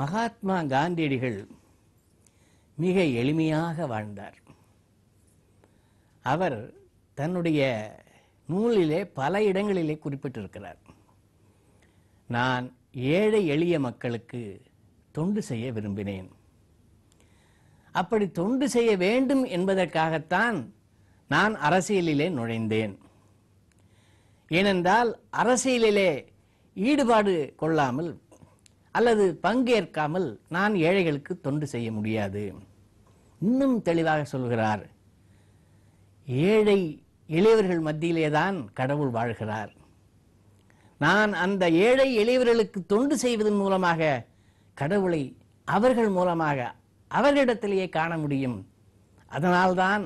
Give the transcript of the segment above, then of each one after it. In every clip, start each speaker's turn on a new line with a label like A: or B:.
A: மகாத்மா காந்தியடிகள் மிக எளிமையாக வாழ்ந்தார் அவர் தன்னுடைய நூலிலே பல இடங்களிலே குறிப்பிட்டிருக்கிறார் நான் ஏழை எளிய மக்களுக்கு தொண்டு செய்ய விரும்பினேன் அப்படி தொண்டு செய்ய வேண்டும் என்பதற்காகத்தான் நான் அரசியலிலே நுழைந்தேன் ஏனென்றால் அரசியலிலே ஈடுபாடு கொள்ளாமல் அல்லது பங்கேற்காமல் நான் ஏழைகளுக்கு தொண்டு செய்ய முடியாது இன்னும் தெளிவாக சொல்கிறார் ஏழை இளையவர்கள் மத்தியிலேதான் கடவுள் வாழ்கிறார் நான் அந்த ஏழை இளையவர்களுக்கு தொண்டு செய்வதன் மூலமாக கடவுளை அவர்கள் மூலமாக அவர்களிடத்திலேயே காண முடியும் அதனால்தான்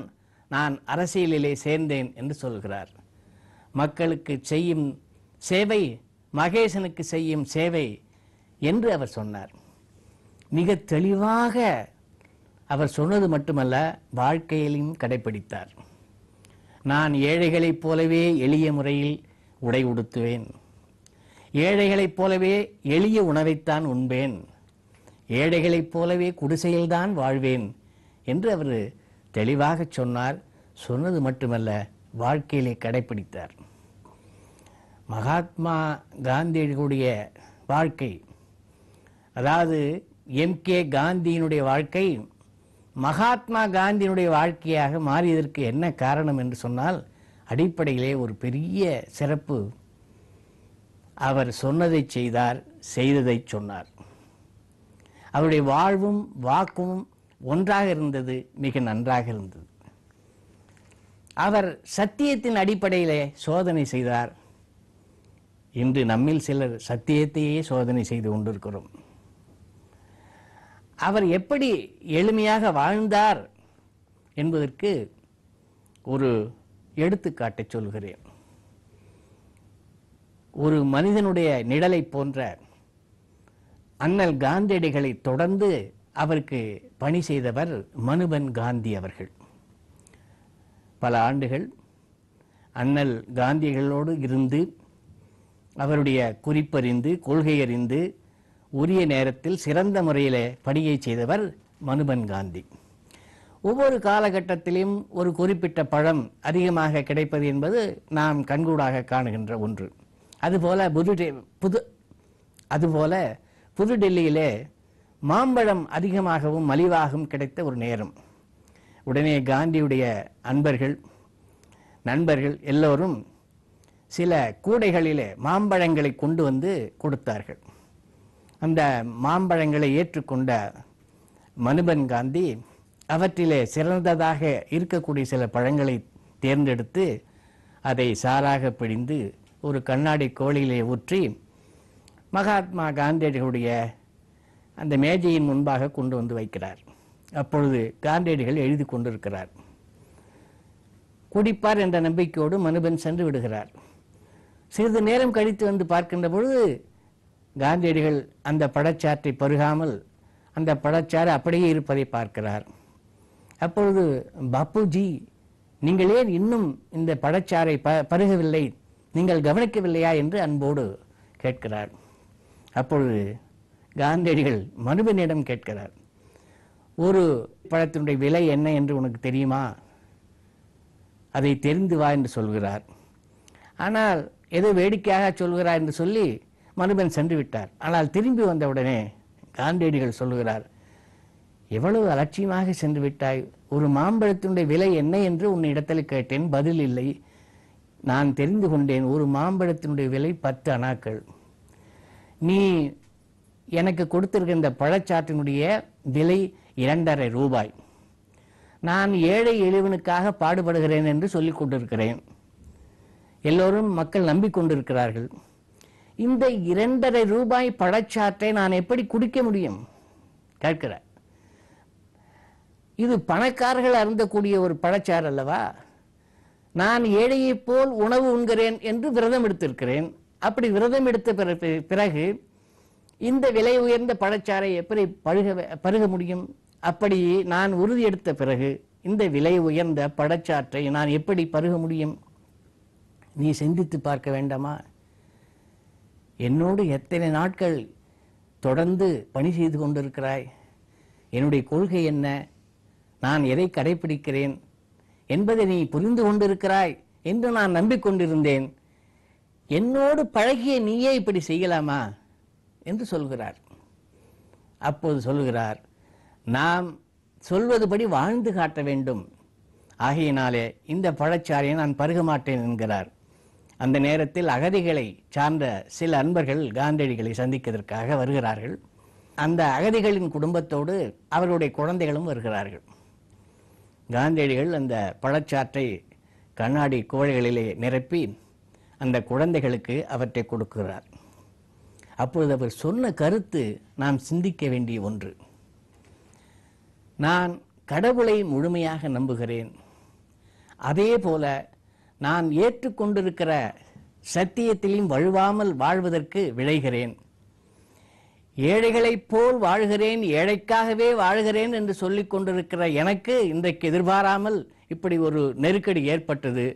A: நான் அரசியலிலே சேர்ந்தேன் என்று சொல்கிறார் மக்களுக்கு செய்யும் சேவை மகேசனுக்கு செய்யும் சேவை என்று அவர் சொன்னார் மிக தெளிவாக அவர் சொன்னது மட்டுமல்ல வாழ்க்கையிலும் கடைபிடித்தார் நான் ஏழைகளைப் போலவே எளிய முறையில் உடை உடுத்துவேன் ஏழைகளைப் போலவே எளிய உணவைத்தான் உண்பேன் ஏழைகளைப் போலவே குடிசையில்தான் வாழ்வேன் என்று அவர் தெளிவாக சொன்னார் சொன்னது மட்டுமல்ல வாழ்க்கையிலே கடைபிடித்தார் மகாத்மா காந்தியுடைய வாழ்க்கை அதாவது எம் கே காந்தியினுடைய வாழ்க்கை மகாத்மா காந்தியினுடைய வாழ்க்கையாக மாறியதற்கு என்ன காரணம் என்று சொன்னால் அடிப்படையிலே ஒரு பெரிய சிறப்பு அவர் சொன்னதை செய்தார் செய்ததை சொன்னார் அவருடைய வாழ்வும் வாக்கும் ஒன்றாக இருந்தது மிக நன்றாக இருந்தது அவர் சத்தியத்தின் அடிப்படையிலே சோதனை செய்தார் இன்று நம்மில் சிலர் சத்தியத்தையே சோதனை செய்து கொண்டிருக்கிறோம் அவர் எப்படி எளிமையாக வாழ்ந்தார் என்பதற்கு ஒரு எடுத்துக்காட்டை சொல்கிறேன் ஒரு மனிதனுடைய நிழலை போன்ற அண்ணல் காந்தியடிகளை தொடர்ந்து அவருக்கு பணி செய்தவர் மனுபன் காந்தி அவர்கள் பல ஆண்டுகள் அண்ணல் காந்திகளோடு இருந்து அவருடைய குறிப்பறிந்து கொள்கையறிந்து உரிய நேரத்தில் சிறந்த முறையில் பணியை செய்தவர் மனுபன் காந்தி ஒவ்வொரு காலகட்டத்திலும் ஒரு குறிப்பிட்ட பழம் அதிகமாக கிடைப்பது என்பது நாம் கண்கூடாக காணுகின்ற ஒன்று அதுபோல புது புது அதுபோல புதுடெல்லியிலே மாம்பழம் அதிகமாகவும் மலிவாகவும் கிடைத்த ஒரு நேரம் உடனே காந்தியுடைய அன்பர்கள் நண்பர்கள் எல்லோரும் சில கூடைகளிலே மாம்பழங்களை கொண்டு வந்து கொடுத்தார்கள் அந்த மாம்பழங்களை ஏற்றுக்கொண்ட மனுபன் காந்தி அவற்றிலே சிறந்ததாக இருக்கக்கூடிய சில பழங்களை தேர்ந்தெடுத்து அதை சாராக பிடிந்து ஒரு கண்ணாடி கோழியிலே ஊற்றி மகாத்மா காந்தியடிகளுடைய அந்த மேஜையின் முன்பாக கொண்டு வந்து வைக்கிறார் அப்பொழுது காந்தியடிகள் எழுதி கொண்டிருக்கிறார் குடிப்பார் என்ற நம்பிக்கையோடு மனுபன் சென்று விடுகிறார் சிறிது நேரம் கழித்து வந்து பார்க்கின்ற பொழுது காந்தியடிகள் அந்த படச்சாற்றை பருகாமல் அந்த படச்சாறு அப்படியே இருப்பதை பார்க்கிறார் அப்பொழுது பாப்புஜி நீங்கள் ஏன் இன்னும் இந்த படச்சாறை ப பருகவில்லை நீங்கள் கவனிக்கவில்லையா என்று அன்போடு கேட்கிறார் அப்பொழுது காந்தியடிகள் மனுபனிடம் கேட்கிறார் ஒரு பழத்தினுடைய விலை என்ன என்று உனக்கு தெரியுமா அதை தெரிந்து வா என்று சொல்கிறார் ஆனால் எது வேடிக்கையாக சொல்கிறார் என்று சொல்லி மருபன் சென்று விட்டார் ஆனால் திரும்பி வந்தவுடனே காந்தியடிகள் சொல்லுகிறார் எவ்வளவு அலட்சியமாக சென்று விட்டாய் ஒரு மாம்பழத்தினுடைய விலை என்ன என்று உன் இடத்தில் கேட்டேன் பதில் இல்லை நான் தெரிந்து கொண்டேன் ஒரு மாம்பழத்தினுடைய விலை பத்து அணாக்கள் நீ எனக்கு கொடுத்திருக்கின்ற பழச்சாற்றினுடைய விலை இரண்டரை ரூபாய் நான் ஏழை எளிவனுக்காக பாடுபடுகிறேன் என்று சொல்லிக் கொண்டிருக்கிறேன் எல்லோரும் மக்கள் நம்பிக்கொண்டிருக்கிறார்கள் இந்த இரண்டரை ரூபாய் பழச்சாற்றை நான் எப்படி குடிக்க முடியும் கேட்கிற இது பணக்காரர்கள் அருந்தக்கூடிய ஒரு பழச்சாறு அல்லவா நான் ஏழையைப் போல் உணவு உண்கிறேன் என்று விரதம் எடுத்திருக்கிறேன் அப்படி விரதம் எடுத்த பிறகு இந்த விலை உயர்ந்த பழச்சாறை எப்படி பழுக பருக முடியும் அப்படி நான் உறுதி எடுத்த பிறகு இந்த விலை உயர்ந்த பழச்சாற்றை நான் எப்படி பருக முடியும் நீ சிந்தித்து பார்க்க வேண்டாமா என்னோடு எத்தனை நாட்கள் தொடர்ந்து பணி செய்து கொண்டிருக்கிறாய் என்னுடைய கொள்கை என்ன நான் எதை கடைபிடிக்கிறேன் என்பதை நீ புரிந்து கொண்டிருக்கிறாய் என்று நான் நம்பிக்கொண்டிருந்தேன் என்னோடு பழகிய நீயே இப்படி செய்யலாமா என்று சொல்கிறார் அப்போது சொல்கிறார் நாம் சொல்வதுபடி வாழ்ந்து காட்ட வேண்டும் ஆகையினாலே இந்த பழச்சாரியை நான் பருக மாட்டேன் என்கிறார் அந்த நேரத்தில் அகதிகளை சார்ந்த சில அன்பர்கள் காந்தியடிகளை சந்திப்பதற்காக வருகிறார்கள் அந்த அகதிகளின் குடும்பத்தோடு அவர்களுடைய குழந்தைகளும் வருகிறார்கள் காந்தியடிகள் அந்த பழச்சாற்றை கண்ணாடி கோழைகளிலே நிரப்பி அந்த குழந்தைகளுக்கு அவற்றை கொடுக்கிறார் அப்பொழுது அவர் சொன்ன கருத்து நாம் சிந்திக்க வேண்டிய ஒன்று நான் கடவுளை முழுமையாக நம்புகிறேன் அதே போல நான் ஏற்றுக்கொண்டிருக்கிற சத்தியத்திலும் வழுவாமல் வாழ்வதற்கு விளைகிறேன் ஏழைகளைப் போல் வாழ்கிறேன் ஏழைக்காகவே வாழ்கிறேன் என்று சொல்லிக் கொண்டிருக்கிற எனக்கு இன்றைக்கு எதிர்பாராமல் இப்படி ஒரு நெருக்கடி ஏற்பட்டது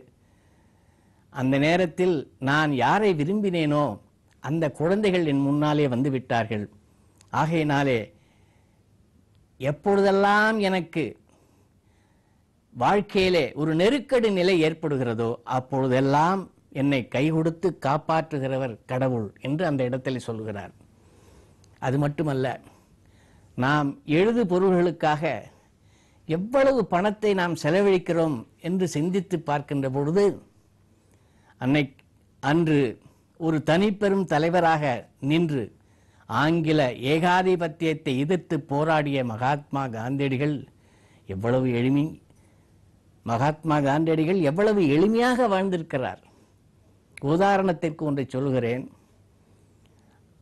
A: அந்த நேரத்தில் நான் யாரை விரும்பினேனோ அந்த குழந்தைகள் என் முன்னாலே வந்து விட்டார்கள் ஆகையினாலே எப்பொழுதெல்லாம் எனக்கு வாழ்க்கையிலே ஒரு நெருக்கடி நிலை ஏற்படுகிறதோ அப்பொழுதெல்லாம் என்னை கை கொடுத்து காப்பாற்றுகிறவர் கடவுள் என்று அந்த இடத்தில் சொல்கிறார் அது மட்டுமல்ல நாம் எழுது பொருள்களுக்காக எவ்வளவு பணத்தை நாம் செலவழிக்கிறோம் என்று சிந்தித்து பார்க்கின்ற பொழுது அன்னை அன்று ஒரு தனிப்பெரும் தலைவராக நின்று ஆங்கில ஏகாதிபத்தியத்தை எதிர்த்து போராடிய மகாத்மா காந்தியடிகள் எவ்வளவு எளிமை மகாத்மா காந்தியடிகள் எவ்வளவு எளிமையாக வாழ்ந்திருக்கிறார் உதாரணத்திற்கு ஒன்றை சொல்கிறேன்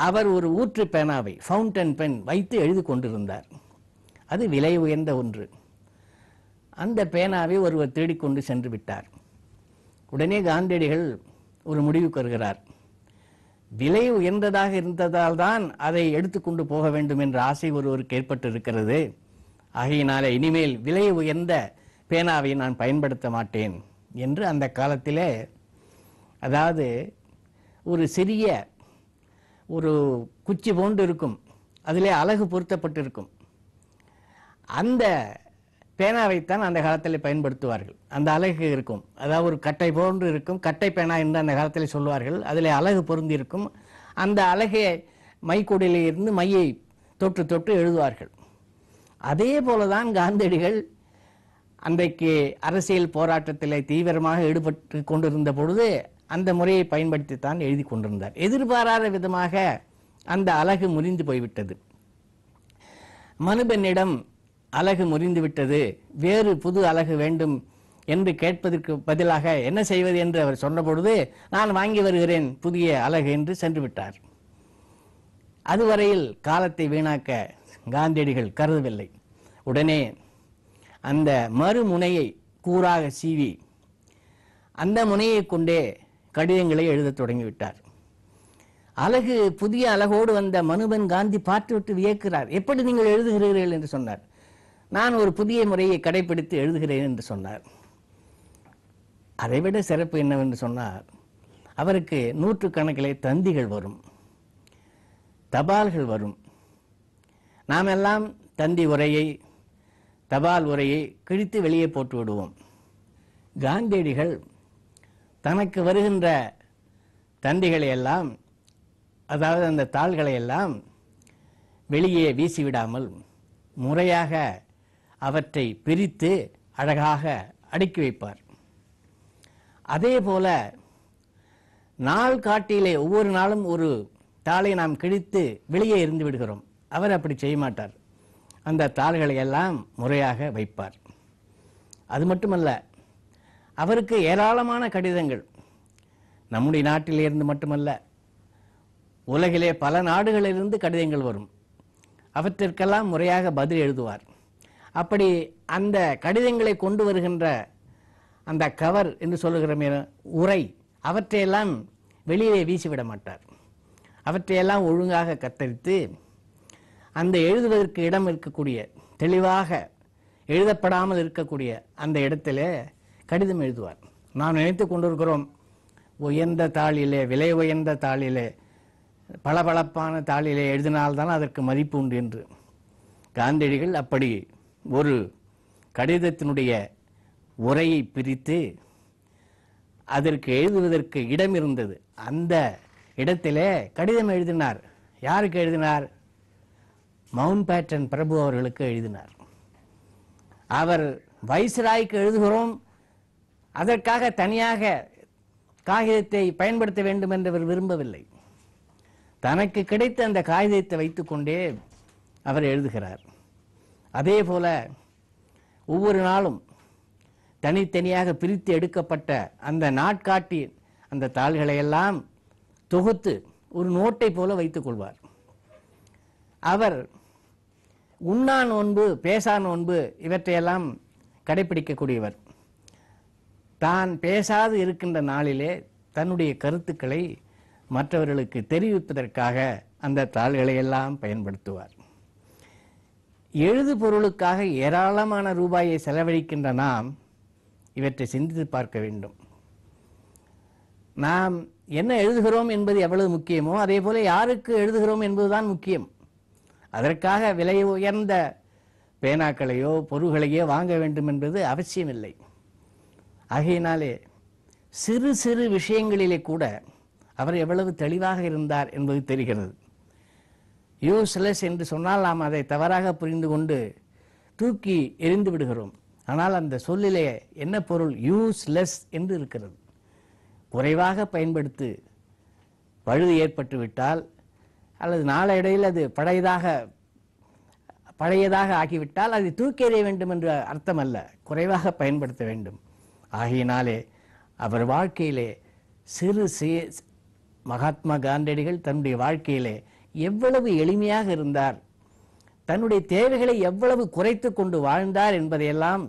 A: அவர் ஒரு ஊற்று பேனாவை ஃபவுண்டன் பென் வைத்து எழுதி கொண்டிருந்தார் அது விலை உயர்ந்த ஒன்று அந்த பேனாவை ஒருவர் தேடிக்கொண்டு சென்று விட்டார் உடனே காந்தியடிகள் ஒரு முடிவு கருகிறார் விலை உயர்ந்ததாக இருந்ததால் தான் அதை எடுத்துக்கொண்டு போக வேண்டும் என்ற ஆசை ஒருவருக்கு ஏற்பட்டிருக்கிறது ஆகையினாலே இனிமேல் விலை உயர்ந்த பேனாவை நான் பயன்படுத்த மாட்டேன் என்று அந்த காலத்திலே அதாவது ஒரு சிறிய ஒரு குச்சி போன்று இருக்கும் அதிலே அழகு பொருத்தப்பட்டிருக்கும் அந்த பேனாவைத்தான் அந்த காலத்தில் பயன்படுத்துவார்கள் அந்த அழகு இருக்கும் அதாவது ஒரு கட்டை போன்று இருக்கும் கட்டை பேனா என்று அந்த காலத்தில் சொல்லுவார்கள் அதில் அழகு பொருந்திருக்கும் அந்த அழகை மைக்கூடையிலிருந்து மையை தொற்று தொற்று எழுதுவார்கள் அதே போல தான் காந்தியடிகள் அன்றைக்கு அரசியல் போராட்டத்தில் தீவிரமாக ஈடுபட்டு கொண்டிருந்த பொழுது அந்த முறையை பயன்படுத்தித்தான் எழுதி கொண்டிருந்தார் எதிர்பாராத விதமாக அந்த அழகு முறிந்து போய்விட்டது மனுபெண்ணிடம் அழகு முறிந்து விட்டது வேறு புது அழகு வேண்டும் என்று கேட்பதற்கு பதிலாக என்ன செய்வது என்று அவர் சொன்னபொழுது நான் வாங்கி வருகிறேன் புதிய அழகு என்று சென்று விட்டார் அதுவரையில் காலத்தை வீணாக்க காந்தியடிகள் கருதவில்லை உடனே அந்த மறுமுனையை கூறாக சீவி அந்த முனையை கொண்டே கடிதங்களை எழுதத் தொடங்கிவிட்டார் அழகு புதிய அழகோடு வந்த மனுபன் காந்தி பார்த்துவிட்டு வியக்கிறார் எப்படி நீங்கள் எழுதுகிறீர்கள் என்று சொன்னார் நான் ஒரு புதிய முறையை கடைபிடித்து எழுதுகிறேன் என்று சொன்னார் அதைவிட சிறப்பு என்னவென்று சொன்னார் அவருக்கு நூற்றுக்கணக்கிலே தந்திகள் வரும் தபால்கள் வரும் நாம் எல்லாம் தந்தி உரையை தபால் உரையை கிழித்து வெளியே போட்டு விடுவோம் காந்தியடிகள் தனக்கு வருகின்ற தந்திகளை எல்லாம் அதாவது அந்த தாள்களை எல்லாம் வெளியே வீசிவிடாமல் முறையாக அவற்றை பிரித்து அழகாக அடுக்கி வைப்பார் அதே போல நாள் காட்டிலே ஒவ்வொரு நாளும் ஒரு தாளை நாம் கிழித்து வெளியே இருந்து விடுகிறோம் அவர் அப்படி செய்ய மாட்டார் அந்த தாள்களை எல்லாம் முறையாக வைப்பார் அது மட்டுமல்ல அவருக்கு ஏராளமான கடிதங்கள் நம்முடைய நாட்டிலிருந்து மட்டுமல்ல உலகிலே பல நாடுகளிலிருந்து கடிதங்கள் வரும் அவற்றிற்கெல்லாம் முறையாக பதில் எழுதுவார் அப்படி அந்த கடிதங்களை கொண்டு வருகின்ற அந்த கவர் என்று சொல்லுகிறமே உரை அவற்றையெல்லாம் வெளியிலே வீசிவிட மாட்டார் அவற்றையெல்லாம் ஒழுங்காக கத்தரித்து அந்த எழுதுவதற்கு இடம் இருக்கக்கூடிய தெளிவாக எழுதப்படாமல் இருக்கக்கூடிய அந்த இடத்துல கடிதம் எழுதுவார் நாம் நினைத்து கொண்டிருக்கிறோம் உயர்ந்த தாளிலே விலை உயர்ந்த தாளிலே பளபளப்பான தாளிலே எழுதினால்தான் அதற்கு மதிப்பு உண்டு என்று காந்தியடிகள் அப்படி ஒரு கடிதத்தினுடைய உரையை பிரித்து அதற்கு எழுதுவதற்கு இடம் இருந்தது அந்த இடத்திலே கடிதம் எழுதினார் யாருக்கு எழுதினார் மவுண்ட் பேட்டன் பிரபு அவர்களுக்கு எழுதினார் அவர் வைஸ்ராய்க்கு எழுதுகிறோம் அதற்காக தனியாக காகிதத்தை பயன்படுத்த வேண்டும் என்று அவர் விரும்பவில்லை தனக்கு கிடைத்த அந்த காகிதத்தை வைத்துக்கொண்டே அவர் எழுதுகிறார் அதே போல ஒவ்வொரு நாளும் தனித்தனியாக பிரித்து எடுக்கப்பட்ட அந்த நாட்காட்டி அந்த தாள்களையெல்லாம் தொகுத்து ஒரு நோட்டை போல வைத்துக்கொள்வார் அவர் உண்ணா நோன்பு பேசா நோன்பு இவற்றையெல்லாம் கடைபிடிக்கக்கூடியவர் தான் பேசாது இருக்கின்ற நாளிலே தன்னுடைய கருத்துக்களை மற்றவர்களுக்கு தெரிவிப்பதற்காக அந்த தாள்களை எல்லாம் பயன்படுத்துவார் எழுது பொருளுக்காக ஏராளமான ரூபாயை செலவழிக்கின்ற நாம் இவற்றை சிந்தித்து பார்க்க வேண்டும் நாம் என்ன எழுதுகிறோம் என்பது எவ்வளவு முக்கியமோ அதே போல யாருக்கு எழுதுகிறோம் என்பதுதான் முக்கியம் அதற்காக விலை உயர்ந்த பேனாக்களையோ பொருள்களையோ வாங்க வேண்டும் என்பது அவசியமில்லை ஆகையினாலே சிறு சிறு விஷயங்களிலே கூட அவர் எவ்வளவு தெளிவாக இருந்தார் என்பது தெரிகிறது யூஸ்லெஸ் என்று சொன்னால் நாம் அதை தவறாக புரிந்து கொண்டு தூக்கி எரிந்து விடுகிறோம் ஆனால் அந்த சொல்லிலே என்ன பொருள் யூஸ்லெஸ் என்று இருக்கிறது குறைவாக பயன்படுத்து பழுது ஏற்பட்டுவிட்டால் அல்லது இடையில் அது பழையதாக பழையதாக ஆகிவிட்டால் அதை எறிய வேண்டும் என்ற அர்த்தம் அல்ல குறைவாக பயன்படுத்த வேண்டும் ஆகையினாலே அவர் வாழ்க்கையிலே சிறு சி மகாத்மா காந்தியடிகள் தன்னுடைய வாழ்க்கையிலே எவ்வளவு எளிமையாக இருந்தார் தன்னுடைய தேவைகளை எவ்வளவு குறைத்து கொண்டு வாழ்ந்தார் என்பதையெல்லாம்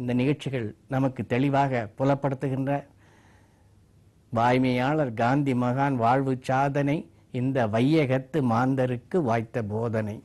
A: இந்த நிகழ்ச்சிகள் நமக்கு தெளிவாக புலப்படுத்துகின்ற வாய்மையாளர் காந்தி மகான் வாழ்வு சாதனை இந்த வையகத்து மாந்தருக்கு வாய்த்த போதனை